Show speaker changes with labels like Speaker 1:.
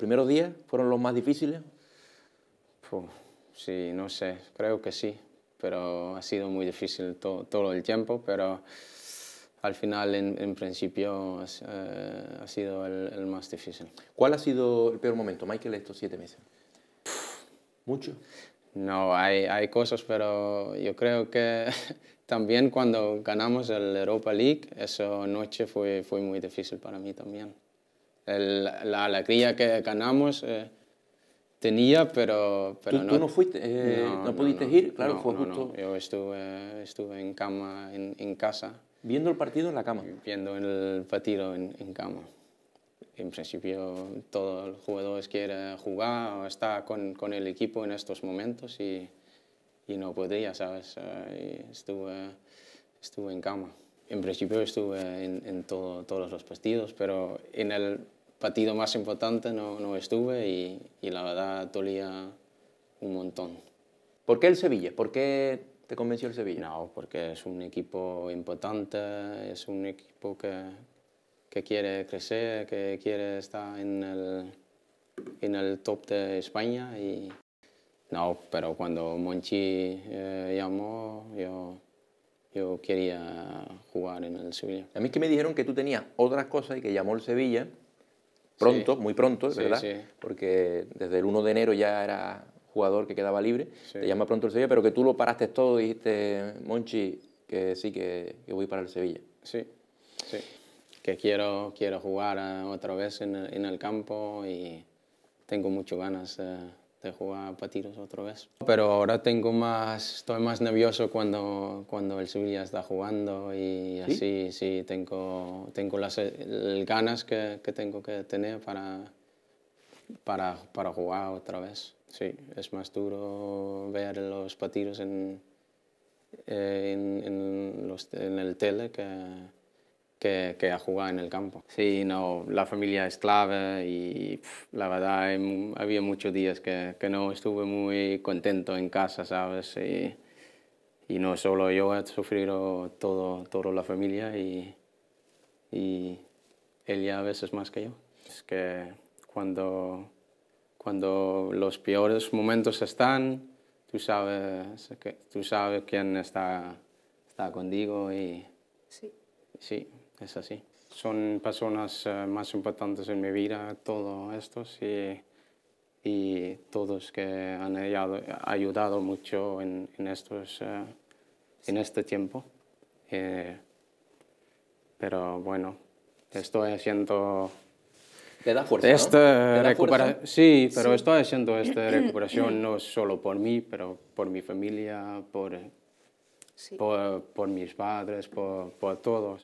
Speaker 1: primeros días fueron los más difíciles? sí, no sé, creo que sí, pero ha sido muy difícil todo el tiempo, pero al final, en, principio, eh, ha sido el, más difícil. ¿Cuál ha sido el peor momento, Michael, estos siete meses? ¿Mucho? No, hay, cosas, pero yo creo que también cuando ganamos la Europa League, esa noche fue, fue muy difícil para mí también la alegría que ganamos eh, tenía, pero, pero no... ¿Tú no no, eh, pudiste ir? Claro, fue justo... Yo estuve, estuve en cama, en, casa. ¿Viendo el partido en la cama? Viendo el partido en, en cama. En principio, todos los jugadores quiere jugar o está con, con, el equipo en estos momentos y, no podía, ¿sabes? Eh, estuve, estuve en cama en principio estuve en, todos los partidos, pero en el partido más importante no, estuve y, la verdad dolía un montón. ¿Por qué el Sevilla? ¿Por qué te convenció el Sevilla? No, porque es un equipo importante, es un equipo que, que quiere crecer, que quiere estar en el, en el top de España. Y... No, pero cuando Monchi eh, llamó, yo yo quería jugar en el Sevilla. A mí es que me dijeron que tú tenías otras cosas y que llamó el Sevilla pronto, muy pronto, ¿verdad? Sí. Porque desde el 1 de enero ya era jugador que quedaba libre. Te llama pronto el Sevilla, pero que tú lo paraste todo, y dijiste, Monchi, que sí, que, voy para el Sevilla. Sí, sí. Que quiero, quiero jugar eh, otra vez en, el campo y tengo muchas ganas. Eh, de jugar partidos otra vez. Pero ahora tengo más, estoy más nervioso cuando, cuando el Sevilla está jugando y así sí, tengo, tengo las ganas que, que, tengo que tener para, para, para jugar otra vez. Sí, es más duro ver los partidos en, eh, en el tele que que, que, a en el campo. Sí, no, la familia es clave y la verdad había muchos días que, que, no estuve muy contento en casa, ¿sabes? Y, y no solo yo, he sufrido todo, toda la familia y, y ya a veces más que yo. Es que cuando, cuando los peores momentos están, tú sabes, tú sabes quién está, está contigo y... Sí. Sí es así. Son personas eh, más importantes en mi vida, todos estos, y, todos que han ayudado, mucho en, estos, eh, en este tiempo. Eh, pero bueno, estoy haciendo... esta Sí, pero estoy haciendo esta recuperación no solo por mí, pero por mi familia, por, por, mis padres, por todos.